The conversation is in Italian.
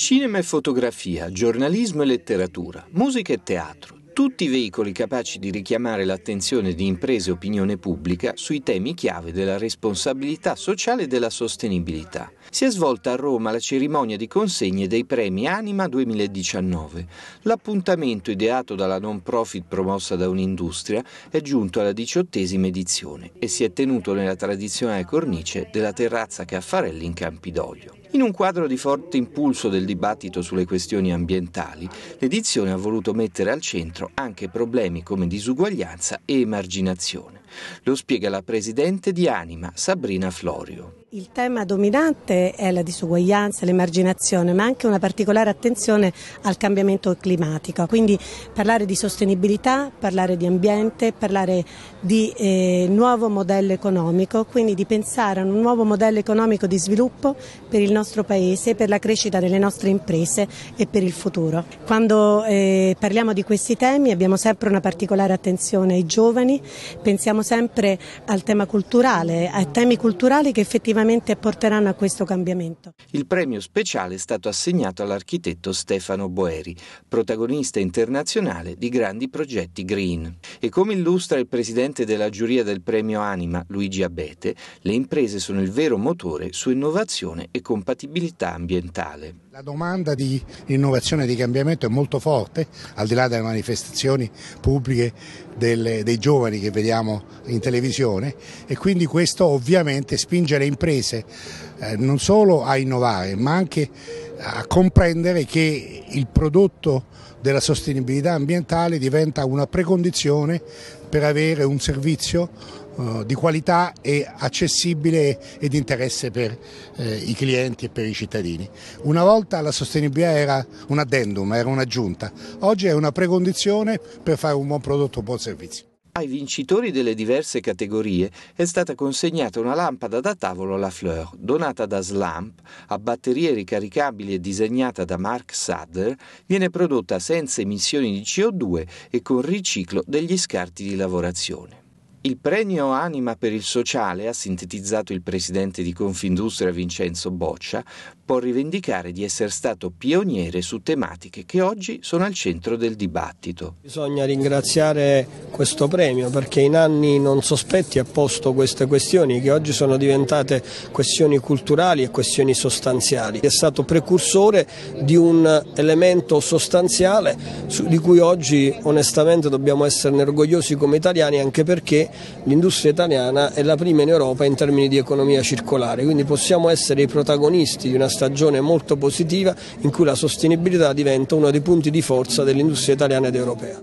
Cinema e fotografia, giornalismo e letteratura, musica e teatro, tutti veicoli capaci di richiamare l'attenzione di imprese e opinione pubblica sui temi chiave della responsabilità sociale e della sostenibilità. Si è svolta a Roma la cerimonia di consegne dei premi Anima 2019. L'appuntamento ideato dalla non profit promossa da un'industria è giunto alla diciottesima edizione e si è tenuto nella tradizionale cornice della terrazza Caffarelli in Campidoglio. In un quadro di forte impulso del dibattito sulle questioni ambientali, l'edizione ha voluto mettere al centro anche problemi come disuguaglianza e emarginazione. Lo spiega la presidente di Anima, Sabrina Florio. Il tema dominante è la disuguaglianza, l'emarginazione, ma anche una particolare attenzione al cambiamento climatico. Quindi parlare di sostenibilità, parlare di ambiente, parlare di eh, nuovo modello economico, quindi di pensare a un nuovo modello economico di sviluppo per il nostro Paese, per la crescita delle nostre imprese e per il futuro. Quando eh, parliamo di questi temi abbiamo sempre una particolare attenzione ai giovani, pensiamo sempre al tema culturale, a temi culturali che effettivamente sicuramente porteranno a questo cambiamento. Il premio speciale è stato assegnato all'architetto Stefano Boeri, protagonista internazionale di grandi progetti green. E come illustra il presidente della giuria del premio Anima, Luigi Abete, le imprese sono il vero motore su innovazione e compatibilità ambientale. La domanda di innovazione e di cambiamento è molto forte, al di là delle manifestazioni pubbliche delle, dei giovani che vediamo in televisione e quindi questo ovviamente spinge le imprese eh, non solo a innovare ma anche a comprendere che il prodotto della sostenibilità ambientale diventa una precondizione per avere un servizio eh, di qualità e accessibile e di interesse per eh, i clienti e per i cittadini. Una volta la sostenibilità era un addendum, era un'aggiunta, oggi è una precondizione per fare un buon prodotto, un buon servizio. Ai vincitori delle diverse categorie è stata consegnata una lampada da tavolo La Fleur, donata da Slamp, a batterie ricaricabili e disegnata da Mark Sadler, viene prodotta senza emissioni di CO2 e con riciclo degli scarti di lavorazione. Il premio Anima per il sociale, ha sintetizzato il presidente di Confindustria Vincenzo Boccia, può rivendicare di essere stato pioniere su tematiche che oggi sono al centro del dibattito. Bisogna ringraziare questo premio perché in anni non sospetti ha posto queste questioni che oggi sono diventate questioni culturali e questioni sostanziali. È stato precursore di un elemento sostanziale di cui oggi onestamente dobbiamo esserne orgogliosi come italiani anche perché l'industria italiana è la prima in Europa in termini di economia circolare, quindi possiamo essere i protagonisti di una stagione molto positiva in cui la sostenibilità diventa uno dei punti di forza dell'industria italiana ed europea.